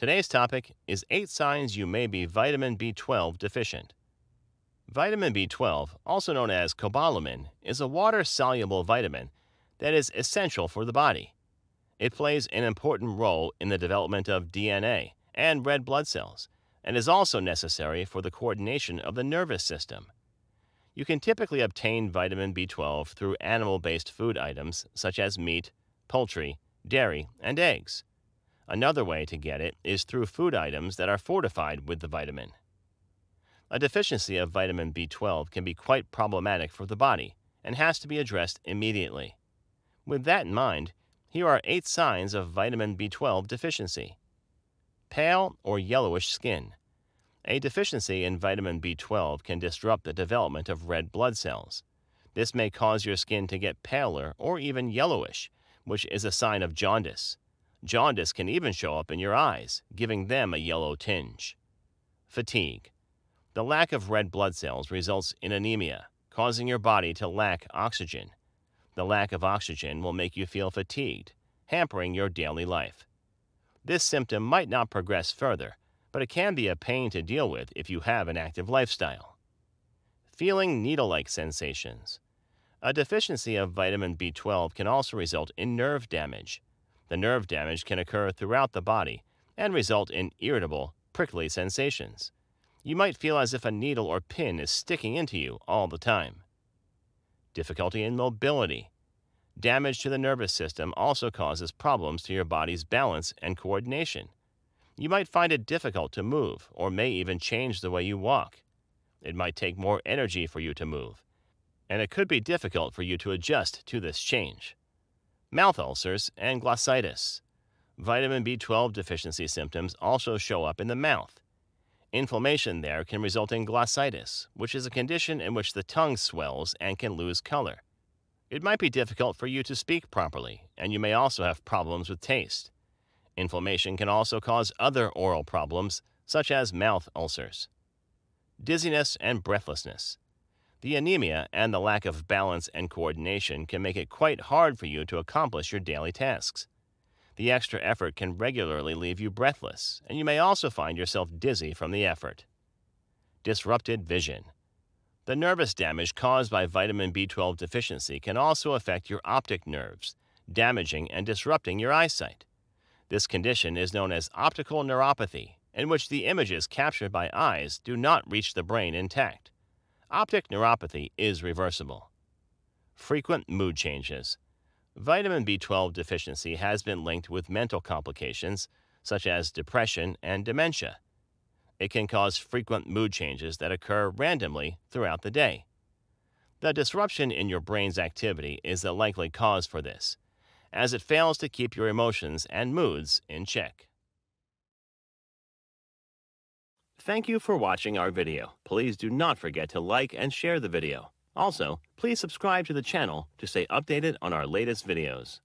Today's topic is 8 signs you may be vitamin B12 deficient. Vitamin B12, also known as cobalamin, is a water-soluble vitamin that is essential for the body. It plays an important role in the development of DNA and red blood cells and is also necessary for the coordination of the nervous system. You can typically obtain vitamin B12 through animal-based food items such as meat, poultry, dairy, and eggs. Another way to get it is through food items that are fortified with the vitamin. A deficiency of vitamin B12 can be quite problematic for the body and has to be addressed immediately. With that in mind, here are eight signs of vitamin B12 deficiency pale or yellowish skin. A deficiency in vitamin B12 can disrupt the development of red blood cells. This may cause your skin to get paler or even yellowish, which is a sign of jaundice. Jaundice can even show up in your eyes, giving them a yellow tinge. Fatigue. The lack of red blood cells results in anemia, causing your body to lack oxygen. The lack of oxygen will make you feel fatigued, hampering your daily life. This symptom might not progress further, but it can be a pain to deal with if you have an active lifestyle. Feeling needle like sensations. A deficiency of vitamin B12 can also result in nerve damage, the nerve damage can occur throughout the body and result in irritable, prickly sensations. You might feel as if a needle or pin is sticking into you all the time. Difficulty in mobility. Damage to the nervous system also causes problems to your body's balance and coordination. You might find it difficult to move or may even change the way you walk. It might take more energy for you to move, and it could be difficult for you to adjust to this change mouth ulcers, and glossitis. Vitamin B12 deficiency symptoms also show up in the mouth. Inflammation there can result in glossitis, which is a condition in which the tongue swells and can lose color. It might be difficult for you to speak properly, and you may also have problems with taste. Inflammation can also cause other oral problems, such as mouth ulcers. Dizziness and breathlessness. The anemia and the lack of balance and coordination can make it quite hard for you to accomplish your daily tasks. The extra effort can regularly leave you breathless, and you may also find yourself dizzy from the effort. Disrupted vision. The nervous damage caused by vitamin B12 deficiency can also affect your optic nerves, damaging and disrupting your eyesight. This condition is known as optical neuropathy, in which the images captured by eyes do not reach the brain intact. Optic neuropathy is reversible. Frequent mood changes. Vitamin B12 deficiency has been linked with mental complications, such as depression and dementia. It can cause frequent mood changes that occur randomly throughout the day. The disruption in your brain's activity is the likely cause for this, as it fails to keep your emotions and moods in check. Thank you for watching our video. Please do not forget to like and share the video. Also, please subscribe to the channel to stay updated on our latest videos.